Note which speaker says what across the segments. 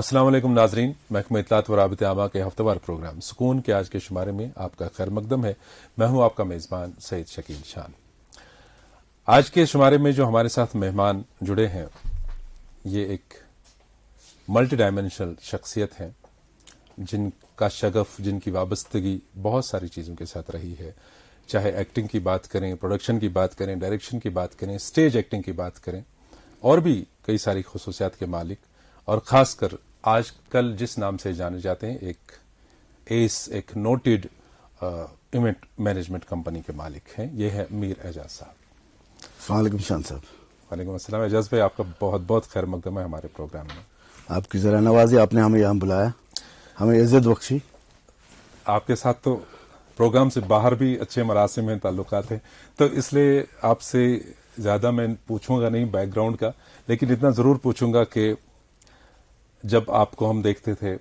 Speaker 1: असलम नाजरीन महकमा इतलात व रबत आमा के हफ्तावार प्रोग्राम सुकून के आज के शुमारे में आपका खैर मकदम है मैं हूं आपका मेज़बान सैद शकील शान आज के शुमारे में जो हमारे साथ मेहमान जुड़े हैं ये एक मल्टी डायमेंशनल शख्सियत है जिनका शगफ जिनकी वाबस्तगी बहुत सारी चीज़ों के साथ रही है चाहे एक्टिंग की बात करें प्रोडक्शन की बात करें डायरेक्शन की बात करें स्टेज एक्टिंग की बात करें और भी कई सारी खसूसियात के मालिक और खासकर आजकल जिस नाम से जाने जाते हैं एक एस एक नोटेड इवेंट मैनेजमेंट कंपनी के मालिक हैं ये है मीर एजाज साहब
Speaker 2: वालेकुम शान साहब
Speaker 1: वालेकुम अस्सलाम एजाज भाई आपका बहुत बहुत खैर मकदम है हमारे प्रोग्राम में
Speaker 2: आपकी ज़रा नवाजी आपने हमें यहाँ बुलाया हमें इज्जत बख्शी
Speaker 1: आपके साथ तो प्रोग्राम से बाहर भी अच्छे मरासम में ताल्लुक हैं तो इसलिए आपसे ज़्यादा मैं पूछूंगा नहीं बैकग्राउंड का लेकिन इतना ज़रूर पूछूंगा कि जब आपको हम देखते थे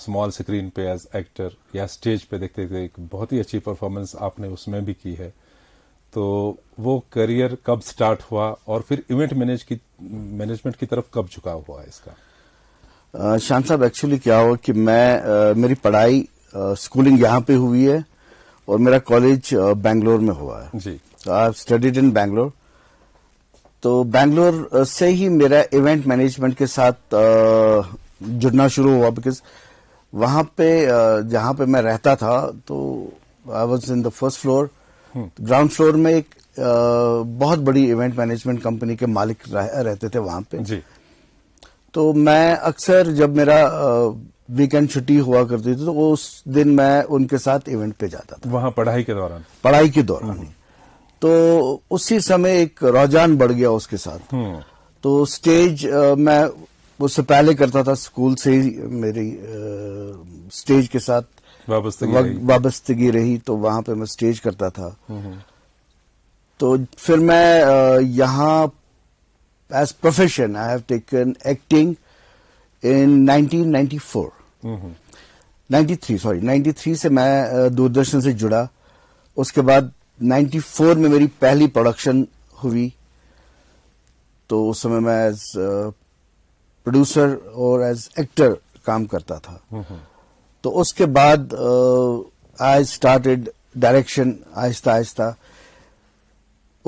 Speaker 1: स्मॉल स्क्रीन पे एज एक्टर या स्टेज पे देखते थे बहुत ही अच्छी परफॉर्मेंस आपने उसमें भी की है तो वो करियर कब स्टार्ट हुआ और फिर इवेंट मैनेज की मैनेजमेंट की तरफ कब झुकाव हुआ इसका
Speaker 2: शान साहब एक्चुअली क्या हुआ कि मैं आ, मेरी पढ़ाई स्कूलिंग यहाँ पे हुई है और मेरा कॉलेज बेंगलोर में हुआ है जी आई स्टडीड इन बैंगलोर तो बैंगलोर से ही मेरा इवेंट मैनेजमेंट के साथ जुड़ना शुरू हुआ बिकॉज वहां पे जहां पे मैं रहता था तो I was in the first floor ground floor में एक बहुत बड़ी इवेंट मैनेजमेंट कंपनी के मालिक रह, रहते थे वहां पे जी। तो मैं अक्सर जब मेरा वीकेंड छुट्टी हुआ करती थी तो उस दिन मैं उनके साथ इवेंट पे जाता था वहां पढ़ाई के दौरान पढ़ाई के दौरान हम्म। तो उसी समय एक रोजान बढ़ गया उसके साथ हम्म। तो स्टेज आ, मैं उससे पहले करता था स्कूल से ही मेरी आ, स्टेज के साथ वाबस्तगी रही। रही तो वहां पे मैं स्टेज करता था हम्म, हम्म। तो फिर मैं यहां as profession I have taken acting in 1994 three sorry 93 से मैं दूरदर्शन से जुड़ा उसके बाद 94 में मेरी पहली प्रोडक्शन हुई तो उस समय मैं एज प्रोड्यूसर और एज एक्टर काम करता था तो उसके बाद आई स्टार्टेड डायरेक्शन आहिस्ता आहिस्ता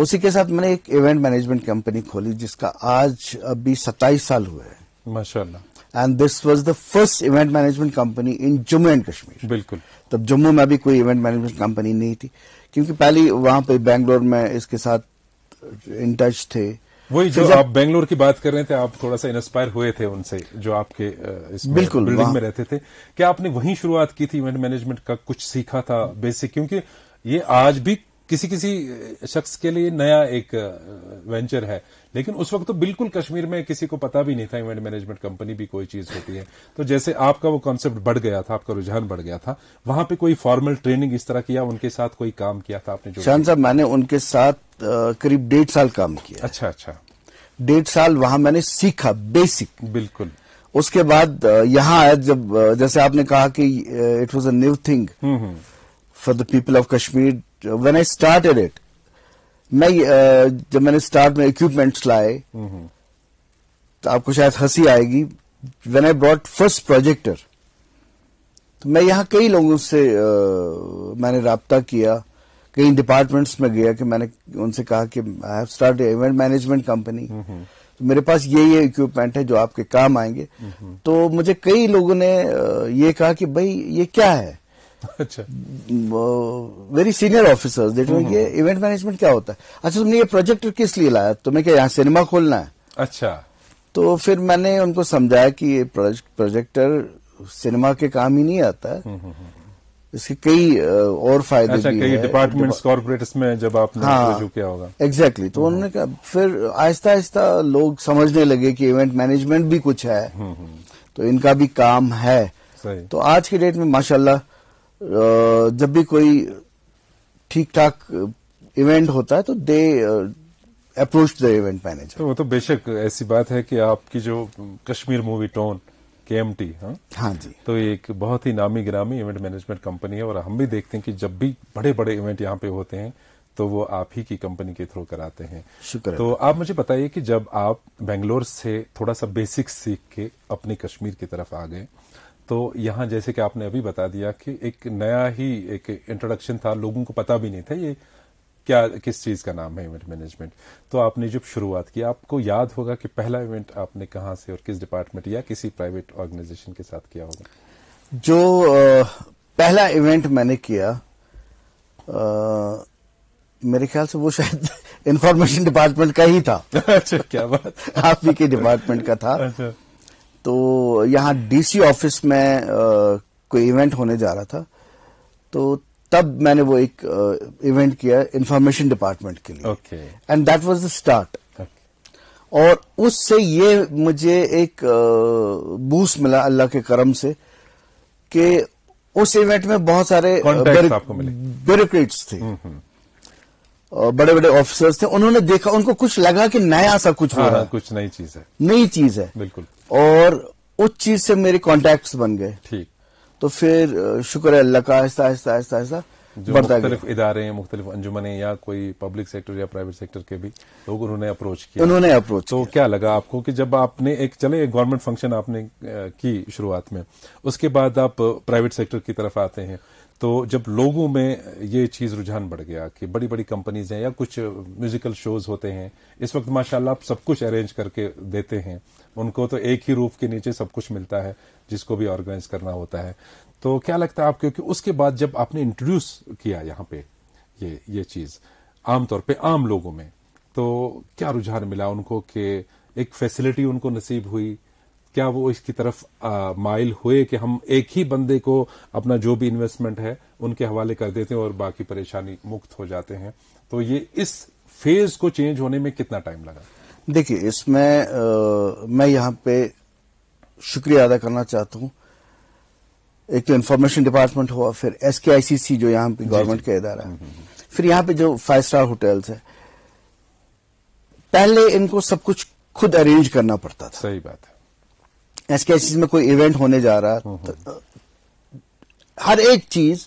Speaker 2: उसी के साथ मैंने एक इवेंट मैनेजमेंट कंपनी खोली जिसका आज अभी सत्ताईस साल हुए हैं माशाल्लाह and this was the first event management company in Jammu and Kashmir बिल्कुल तब जम्मू में भी कोई इवेंट मैनेजमेंट कंपनी नहीं थी क्योंकि पहले वहां पे बैंगलोर में इसके साथ इन टच थे वही जो आप
Speaker 1: बेंगलोर की बात कर रहे थे आप थोड़ा सा इंस्पायर हुए थे उनसे जो आपके इस बिल्कुल बिल्डिंग में रहते थे क्या आपने वहीं शुरुआत की थी इवेंट मैनेजमेंट का कुछ सीखा था बेसिक क्योंकि ये आज भी किसी किसी शख्स के लिए नया एक वेंचर है लेकिन उस वक्त तो बिल्कुल कश्मीर में किसी को पता भी नहीं था इवेंट मैनेजमेंट कंपनी भी कोई चीज होती है तो जैसे आपका वो कॉन्सेप्ट बढ़ गया था आपका रुझान बढ़ गया था वहां पे कोई फॉर्मल ट्रेनिंग इस तरह किया उनके साथ कोई काम किया था आपने शान
Speaker 2: साहब मैंने उनके साथ करीब डेढ़ साल काम किया अच्छा अच्छा डेढ़ साल वहां मैंने सीखा बेसिक बिल्कुल उसके बाद यहाँ आया जब जैसे आपने कहा कि it was a new thing for the people of Kashmir when I started it मैं जब मैंने स्टार्ट में इक्विपमेंट्स लाए तो आपको शायद हंसी आएगी when I brought first projector तो मैं यहां कई लोगों से आ, मैंने रबता किया कई डिपार्टमेंट्स में गया कि मैंने उनसे कहा कि I have start event management company तो मेरे पास ये ये इक्विपमेंट है जो आपके काम आएंगे तो मुझे कई लोगों ने ये कहा कि भाई ये क्या है अच्छा वेरी सीनियर ऑफिसर्स देखो हम्म, ये इवेंट हम्म। मैनेजमेंट क्या होता है अच्छा तुमने ये प्रोजेक्टर किस लिए लाया तुम्हें क्या यहाँ सिनेमा खोलना है अच्छा तो फिर मैंने उनको समझाया कि ये प्रोजेक्टर सिनेमा के काम ही नहीं आता है हम्म, इसके कई और फायदे अच्छा, भी कई डिपार्टमेंट्स
Speaker 1: कॉर्पोरेट्स में जब आपने हाँ, किया होगा
Speaker 2: एग्जैक्टली exactly, तो उन्होंने कहा फिर आहिस्ता आहिस्ता लोग समझने लगे कि इवेंट मैनेजमेंट भी कुछ है तो इनका भी काम है तो आज की डेट में माशाल्लाह जब भी कोई ठीक ठाक इवेंट होता है तो they approach the event manager
Speaker 1: वो तो बेशक ऐसी बात है कि आपकी जो Kashmir Movietone K M T हाँ हाँ जी तो एक बहुत ही नामी ग्रामी इवेंट मैनेजमेंट कंपनी है और हम भी देखते हैं कि जब भी बड़े बड़े इवेंट यहाँ पे होते हैं तो वो आप ही की कंपनी के थ्रू कराते हैं शुक्र तो आप मुझे बताइए कि जब आप बेंगलोर से थोड़ा सा बेसिक्स सीख के अपने कश्मीर की तरफ आ गए तो यहां जैसे कि आपने अभी बता दिया कि एक नया ही एक इंट्रोडक्शन था लोगों को पता भी नहीं था ये क्या किस चीज का नाम है इवेंट मैनेजमेंट तो आपने जब शुरुआत की आपको याद होगा कि पहला इवेंट आपने कहा से और किस डिपार्टमेंट या किसी प्राइवेट ऑर्गेनाइजेशन के साथ किया होगा
Speaker 2: जो पहला इवेंट मैंने किया आ, मेरे ख्याल से वो शायद इंफॉर्मेशन डिपार्टमेंट का ही था अच्छा क्या बात आप ही के डिपार्टमेंट का था अच्छा। तो यहाँ डीसी ऑफिस में आ, कोई इवेंट होने जा रहा था तो तब मैंने वो एक आ, इवेंट किया इंफॉर्मेशन डिपार्टमेंट के लिए and that was the start और उससे ये मुझे एक बूस्ट मिला अल्लाह के करम से कि उस इवेंट में बहुत सारे ब्यूरोक्रेट्स थे बड़े बड़े ऑफिसर्स थे उन्होंने देखा उनको कुछ लगा कि नया सा कुछ हो हाँ, रहा हाँ,
Speaker 1: कुछ नई चीज है नई चीज है बिल्कुल
Speaker 2: और उस चीज से मेरे कॉन्टेक्ट बन गए ठीक तो फिर शुक्र है अल्लाह का आहिस्ता आहिस्ता आहिस्ता आहिस्ता मुख्तलिफ
Speaker 1: इदारे मुख्तलिफ अंजुमने या कोई पब्लिक सेक्टर या प्राइवेट सेक्टर के भी लोग उन्होंने अप्रोच किया उन्होंने अप्रोच तो क्या लगा आपको कि जब आपने एक चले एक गवर्नमेंट फंक्शन आपने की शुरुआत में उसके बाद आप प्राइवेट सेक्टर की तरफ आते हैं तो जब लोगों में ये चीज़ रुझान बढ़ गया कि बड़ी बड़ी कंपनीज हैं या कुछ म्यूजिकल शोज होते हैं इस वक्त माशाल्लाह आप सब कुछ अरेंज करके देते हैं उनको तो एक ही रूफ के नीचे सब कुछ मिलता है जिसको भी ऑर्गेनाइज करना होता है तो क्या लगता है आप क्योंकि उसके बाद जब आपने इंट्रोड्यूस किया यहाँ पे ये ये चीज़ आमतौर पर आम लोगों में तो क्या रुझान मिला उनको कि एक फैसिलिटी उनको नसीब हुई क्या वो इसकी तरफ आ, माइल हुए कि हम एक ही बंदे को अपना जो भी इन्वेस्टमेंट है उनके हवाले कर देते हैं और बाकी परेशानी मुक्त हो जाते हैं तो ये इस फेज को चेंज होने में कितना टाइम लगा
Speaker 2: देखिए इसमें आ, मैं यहां पे शुक्रिया अदा करना चाहता हूँ एक तो इन्फॉर्मेशन डिपार्टमेंट हुआ फिर एसके के जो यहां पे गवर्नमेंट का इदारा है हम्म, हम्म, हम्म। फिर यहां पे जो फाइव स्टार होटल्स है पहले इनको सब कुछ खुद अरेंज करना पड़ता था सही बात है ऐसे चीज में कोई इवेंट होने जा रहा हम्म, हम्म। तो, हर एक चीज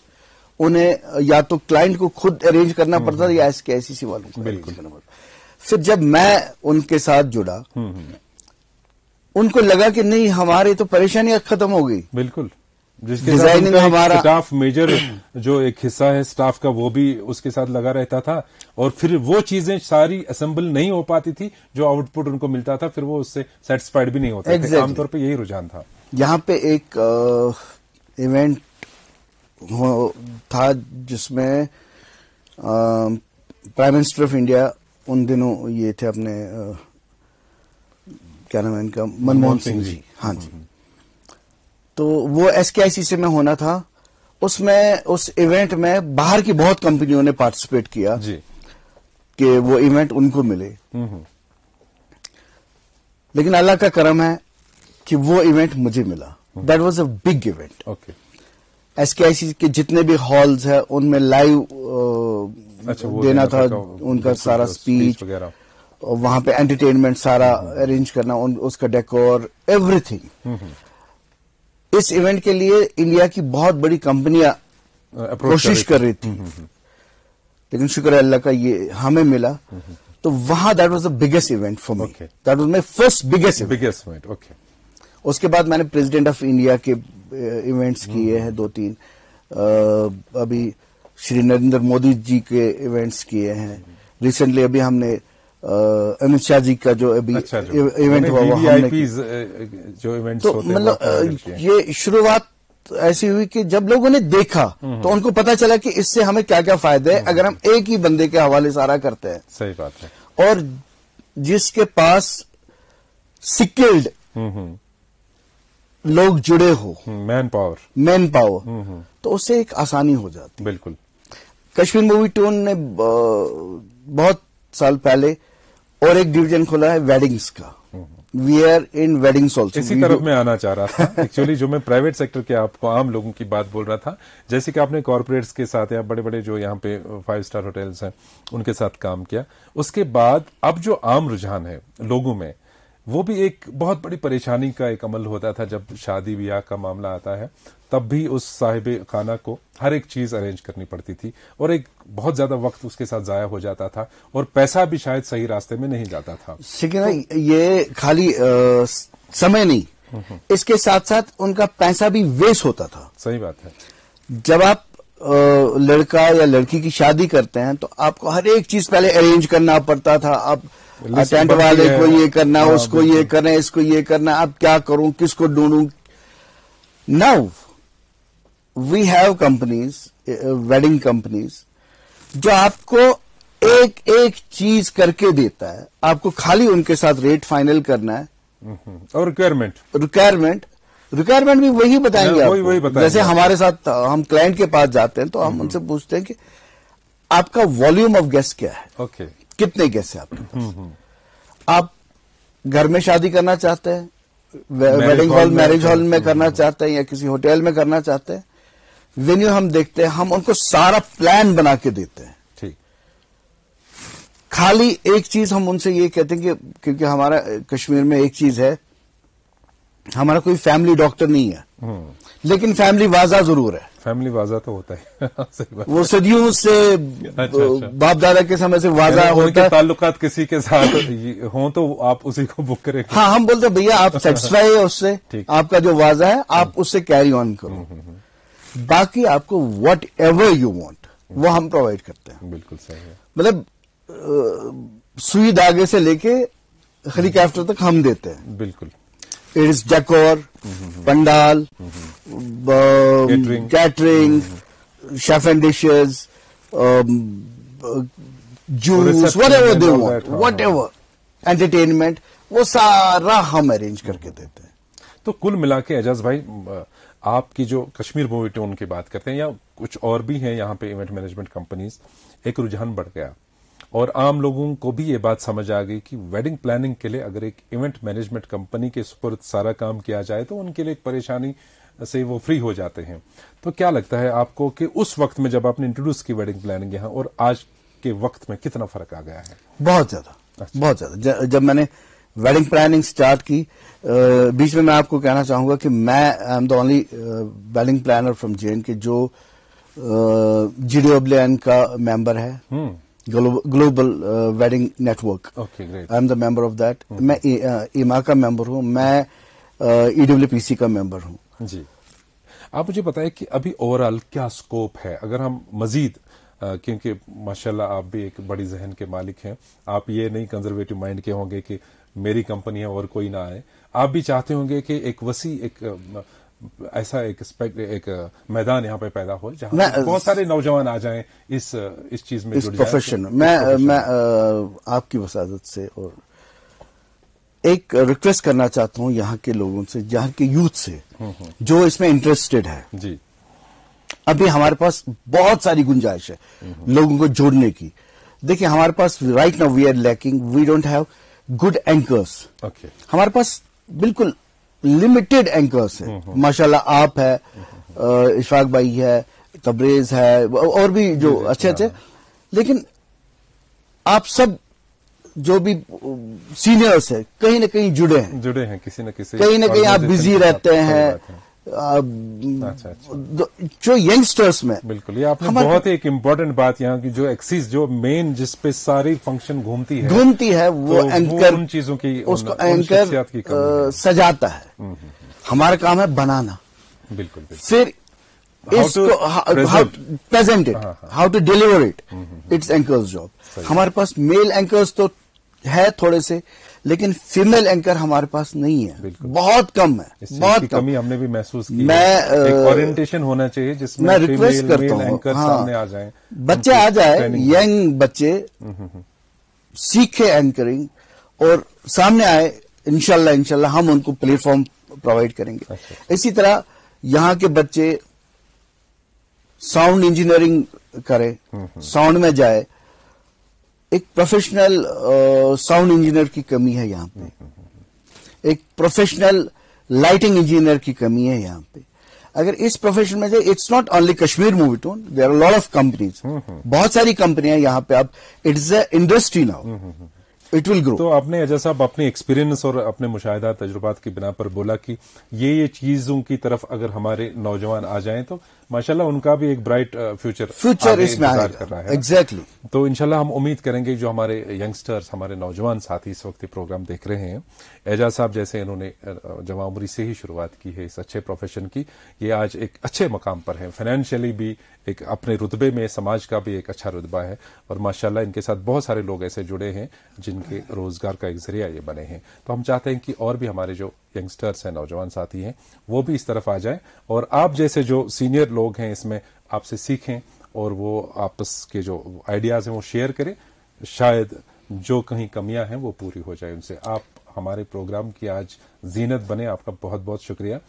Speaker 2: उन्हें या तो क्लाइंट को खुद अरेंज करना हम्म, पड़ता था या एस के सी वालों को अरेंज करना पड़ता फिर जब मैं उनके साथ जुड़ा उनको लगा कि नहीं हमारे तो परेशानियां खत्म हो गई बिल्कुल डिजाइनिंग हमारा स्टाफ
Speaker 1: मेजर जो एक हिस्सा है स्टाफ का वो भी उसके साथ लगा रहता था और फिर वो चीजें सारी असेंबल नहीं हो पाती थी जो आउटपुट उनको मिलता था फिर वो उससे सेटिस्फाइड भी नहीं होता exactly. आमतौर पे यही रुझान था
Speaker 2: यहाँ पे एक आ, इवेंट था जिसमें प्राइम मिनिस्टर ऑफ इंडिया उन दिनों ये थे अपने आ, क्या नाम है इनका मनमोहन सिंह जी हाँ जी हम्म। तो वो एस से में होना था उसमें उस इवेंट में बाहर की बहुत कंपनियों ने पार्टिसिपेट किया जी कि वो इवेंट उनको मिले लेकिन अल्लाह का करम है कि वो इवेंट मुझे मिला that was a big event okay S K I सी के जितने भी हॉल्स हैं उनमें लाइव अच्छा, देना था उनका सारा स्पीच वगैरह वहां पे एंटरटेनमेंट सारा अरेंज करना उसका डेकोर एवरीथिंग इस इवेंट के लिए इंडिया की बहुत बड़ी कंपनियां कोशिश कर रही थी हम्म, हम्म, हम्म। लेकिन शुक्र है अल्लाह का ये हमें मिला तो वहां that was the biggest event for me that was my first biggest
Speaker 1: biggest event okay
Speaker 2: उसके बाद मैंने प्रेसिडेंट ऑफ इंडिया के इवेंट्स किए हैं दो तीन अभी श्री नरेंद्र मोदी जी के इवेंट्स किए हैं रिसेंटली अभी हमने अमित शाह जी का जो अभी अच्छा जो, इवेंट हुआ वो
Speaker 1: हमने जो इवेंट तो मतलब ये
Speaker 2: शुरुआत ऐसी हुई कि जब लोगों ने देखा हम्म, तो हम्म। उनको पता चला कि इससे हमें क्या क्या फायदे है हम्म, अगर हम एक ही बंदे के हवाले सारा करते हैं सही बात है और जिसके पास स्किल्ड लोग जुड़े हो मैन पावर मैन पावर तो उससे एक आसानी हो जाती बिल्कुल कश्मीर मूवी टोन ने बहुत साल पहले और एक डिवीजन खोला है वेडिंग्स का we are in weddings also इसी तरफ में
Speaker 1: आना चाह रहा था एक्चुअली जो मैं प्राइवेट सेक्टर के आपको आम लोगों की बात बोल रहा था जैसे कि आपने कॉरपोरेट्स के साथ या बड़े बड़े जो यहाँ पे फाइव स्टार होटल्स हैं उनके साथ काम किया उसके बाद अब जो आम रुझान है लोगों में वो भी एक बहुत बड़ी परेशानी का एक अमल होता था जब शादी ब्याह का मामला आता है तब भी उस साहिब खाना को हर एक चीज़ अरेंज करनी पड़ती थी और एक बहुत ज़्यादा वक्त उसके साथ ज़ाया हो जाता था और पैसा भी शायद सही रास्ते में नहीं जाता था
Speaker 2: सिकरा तो, ये खाली आ, समय नहीं इसके साथ साथ उनका पैसा भी वेस्ट होता था सही बात है जब आप लड़का या लड़की की शादी करते हैं तो आपको हर एक चीज पहले अरेंज करना पड़ता था आप टेंट वाले को ये करना हाँ, उसको ये करना इसको ये करना अब क्या करूं किसको ढूंढूं now we have companies wedding companies जो आपको एक एक चीज करके देता है आपको खाली उनके साथ रेट फाइनल करना है हम्म, और रिक्वायरमेंट रिक्वायरमेंट रिक्वायरमेंट भी वही बताएंगे हाँ, वही वही बताएंगे जैसे हमारे साथ हम क्लाइंट के पास जाते हैं तो हम हम्म। उनसे पूछते हैं कि आपका वॉल्यूम ऑफ गेस्ट क्या है ओके okay. कितने कैसे आपके पास हम्म, हम्म। आप घर में शादी करना चाहते हैं वेडिंग हॉल मैरिज हॉल में करना चाहते हैं या किसी होटल में करना चाहते हैं वेन्यू हम देखते हैं हम उनको सारा प्लान बना के देते हैं ठीक खाली एक चीज हम उनसे ये कहते हैं कि क्योंकि हमारा कश्मीर में एक चीज है हमारा कोई फैमिली डॉक्टर नहीं है हम्म। लेकिन फैमिली वाजा जरूर है फैमिली वाजा तो होता
Speaker 1: है
Speaker 2: वो सदियों से अच्छा, अच्छा। बाप दादा के समय से वाजा होता है ताल्लुक
Speaker 1: किसी के साथ हो तो
Speaker 2: आप उसी को बुक करें हाँ हम बोलते भैया आप सेटिस्फाई है उससे आपका जो वाजा है आप हम्म। उससे कैरी ऑन करो हम्म, हम्म, बाकी आपको वट एवर यू वॉन्ट वो हम प्रोवाइड करते हैं बिल्कुल सही है मतलब सुई धागे से लेके हेलीकॉप्टर तक हम देते हैं बिल्कुल it is decor pandal catering chef and dishes juice whatever whatever they want, हाँ। वो सारा हम अरेंज करके देते हैं तो कुल मिला के एजाज भाई
Speaker 1: आपकी जो कश्मीर मूवी टोन की बात करते हैं या कुछ और भी हैं यहाँ पे इवेंट मैनेजमेंट कंपनीज एक रुझान बढ़ गया और आम लोगों को भी ये बात समझ आ गई कि वेडिंग प्लानिंग के लिए अगर एक इवेंट मैनेजमेंट कंपनी के सुपुर्द सारा काम किया जाए तो उनके लिए एक परेशानी से वो फ्री हो जाते हैं तो क्या लगता है आपको कि उस वक्त में जब आपने इंट्रोड्यूस की वेडिंग प्लानिंग यहाँ और आज के वक्त में कितना फर्क आ गया है
Speaker 2: बहुत ज्यादा अच्छा। बहुत ज्यादा जब मैंने वेडिंग प्लानिंग स्टार्ट की बीच में मैं आपको कहना चाहूंगा कि मैं I am the only wedding planner from J K जो जीडीओ का मेंबर है hmm. Global wedding network Wedding Network. Okay, great. I'm the मैं ईमा uh, का मेंबर हूँ मैं ईडब्ल्यूपीसी uh, e का मेंबर हूं जी
Speaker 1: आप मुझे बताएं कि अभी ओवरऑल क्या स्कोप है अगर हम मजीद uh, क्योंकि माशाल्लाह आप भी एक बड़ी जहन के मालिक हैं आप ये नहीं कंजर्वेटिव माइंड के होंगे कि मेरी कंपनी है और कोई ना आए आप भी चाहते होंगे कि एक वसी एक ऐसा एक एक uh, मैदान यहाँ पे पैदा हो जहाँ बहुत uh, सारे नौजवान आ जाएं इस uh, इस चीज में इस प्रोफेशन मैं मैं
Speaker 2: आपकी वसादत से और एक रिक्वेस्ट करना चाहता हूँ यहाँ के लोगों से यहाँ के यूथ से हम्म, हम्म। जो इसमें इंटरेस्टेड है जी अभी हमारे पास बहुत सारी गुंजाइश है हम्म, लोगों को जोड़ने की देखिए हमारे पास right now we are lacking we don't have good anchors हमारे पास बिल्कुल लिमिटेड एंकर्स हैं हम्म, हम्म। माशाल्लाह आप है इशफाक भाई है तबरेज है और भी जो अच्छे अच्छे हाँ, हाँ। लेकिन आप सब जो भी सीनियर्स है कहीं ना कहीं जुड़े हैं
Speaker 1: जुड़े हैं किसी न किसी कहीं ना कहीं आप बिजी रहते
Speaker 2: हैं जो यंगस्टर्स में बिल्कुल ये आपने बहुत
Speaker 1: एक इम्पोर्टेंट बात यहाँ की जो एक्सिस जो मेन जिस पे सारी फंक्शन घूमती है घूमती है वो तो एंकर उन चीजों
Speaker 2: की उसको एंकर की सजाता है हम्म, हम्म, हम्म। हमारा काम है बनाना बिल्कुल, बिल्कुल। फिर
Speaker 1: इसको how
Speaker 2: present it how to deliver it it's anchors job हमारे पास मेल एंकर्स तो है थोड़े से लेकिन फीमेल एंकर हमारे पास नहीं है बहुत कम है बहुत कम। कमी हमने भी महसूस की मैं ओरिएंटेशन होना चाहिए जिसमें मैं रिक्वेस्ट करता हूँ हाँ, बच्चे आ जाए यंग बच्चे हम्म, हम्म, हम्म। सीखे एंकरिंग और सामने आए इनशाला इनशाला हम उनको प्लेटफॉर्म प्रोवाइड करेंगे अच्छा। इसी तरह यहाँ के बच्चे साउंड इंजीनियरिंग करें साउंड में जाए एक प्रोफेशनल साउंड इंजीनियर की कमी है यहाँ पे एक प्रोफेशनल लाइटिंग इंजीनियर की कमी है यहाँ पे अगर इस प्रोफेशन में it's not only Kashmir Movietone there are lot of companies बहुत सारी कंपनियां यहाँ पे अब it's a industry now it will grow तो
Speaker 1: आपने जैसा साहब अपने एक्सपीरियंस और अपने मुशाहिदा तजुर्बात की बिना पर बोला कि ये ये चीजों की तरफ अगर हमारे नौजवान आ जाए तो माशाल्लाह उनका भी एक ब्राइट फ्यूचर फ्यूचर इसमें कर रहा है एग्जैक्टली exactly. तो इनशाला हम उम्मीद करेंगे जो हमारे यंगस्टर्स हमारे नौजवान साथी इस वक्त प्रोग्राम देख रहे हैं एजाज साहब जैसे इन्होंने जमा उमरी से ही शुरुआत की है इस अच्छे प्रोफेशन की ये आज एक अच्छे मकाम पर है फाइनेंशियली भी एक अपने रुतबे में समाज का भी एक अच्छा रुतबा है और माशाला इनके साथ बहुत सारे लोग ऐसे जुड़े हैं जिनके रोजगार का एक जरिया ये बने हैं तो हम चाहते हैं कि और भी हमारे जो यंगस्टर्स हैं नौजवान साथी हैं वो भी इस तरफ आ जाएं और आप जैसे जो सीनियर लोग हैं इसमें आपसे सीखें और वो आपस के जो आइडियाज़ हैं वो शेयर करें शायद जो कहीं कमियां हैं वो पूरी हो जाए उनसे आप हमारे प्रोग्राम की आज जीनत बने आपका बहुत बहुत शुक्रिया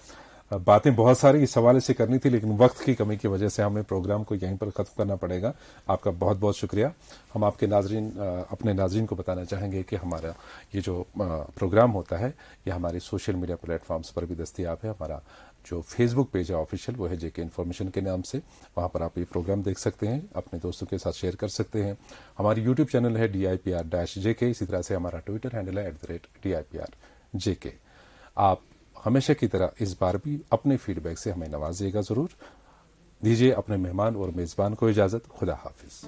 Speaker 1: बातें बहुत सारी इस हवाले से करनी थी लेकिन वक्त की कमी की वजह से हमें प्रोग्राम को यहीं पर खत्म करना पड़ेगा आपका बहुत बहुत शुक्रिया हम आपके नाजरीन अपने नाजरीन को बताना चाहेंगे कि हमारा ये जो प्रोग्राम होता है ये हमारे सोशल मीडिया प्लेटफॉर्म्स पर भी दस्तियाब है हमारा जो फेसबुक पेज है ऑफिशियल वो है जेके इन्फॉर्मेशन के नाम से वहां पर आप ये प्रोग्राम देख सकते हैं अपने दोस्तों के साथ शेयर कर सकते हैं हमारी यूट्यूब चैनल है D I P R dash JK इसी तरह से हमारा ट्विटर हैंडल है at the rate D I P R आप हमेशा की तरह इस बार भी अपने फीडबैक से हमें नवाजिएगा ज़रूर दीजिए अपने मेहमान और मेज़बान को इजाज़त खुदा हाफिज़